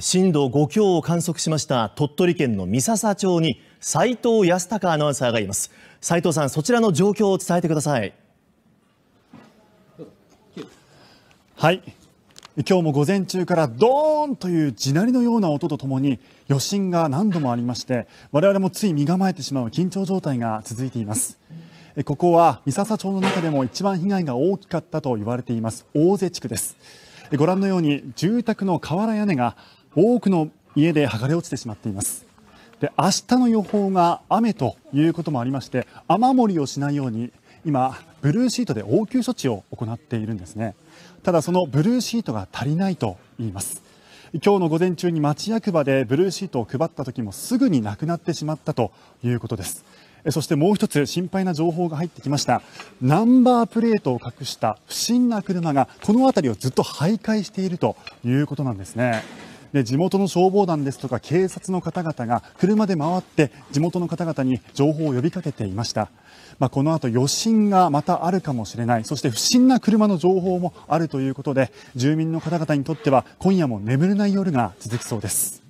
震度5強を観測しました鳥取県の三笹町に斉藤康隆アナウンサーがいます斉藤さんそちらの状況を伝えてくださいはい今日も午前中からドーンという地鳴りのような音とともに余震が何度もありまして我々もつい身構えてしまう緊張状態が続いていますここは三笹町の中でも一番被害が大きかったと言われています大瀬地区ですご覧のように住宅の瓦屋根が多くの家で剥がれ落ちてしまっています。で明日の予報が雨ということもありまして雨漏りをしないように今、ブルーシートで応急処置を行っているんですね。ただそのブルーシートが足りないと言います。今日の午前中に町役場でブルーシートを配った時もすぐになくなってしまったということですそしてもう一つ心配な情報が入ってきましたナンバープレートを隠した不審な車がこの辺りをずっと徘徊しているということなんですねで地元の消防団ですとか警察の方々が車で回って地元の方々に情報を呼びかけていました、まあ、この後余震がまたあるかもしれないそして不審な車の情報もあるということで住民の方々にとっては今夜も眠れない夜が続きそうです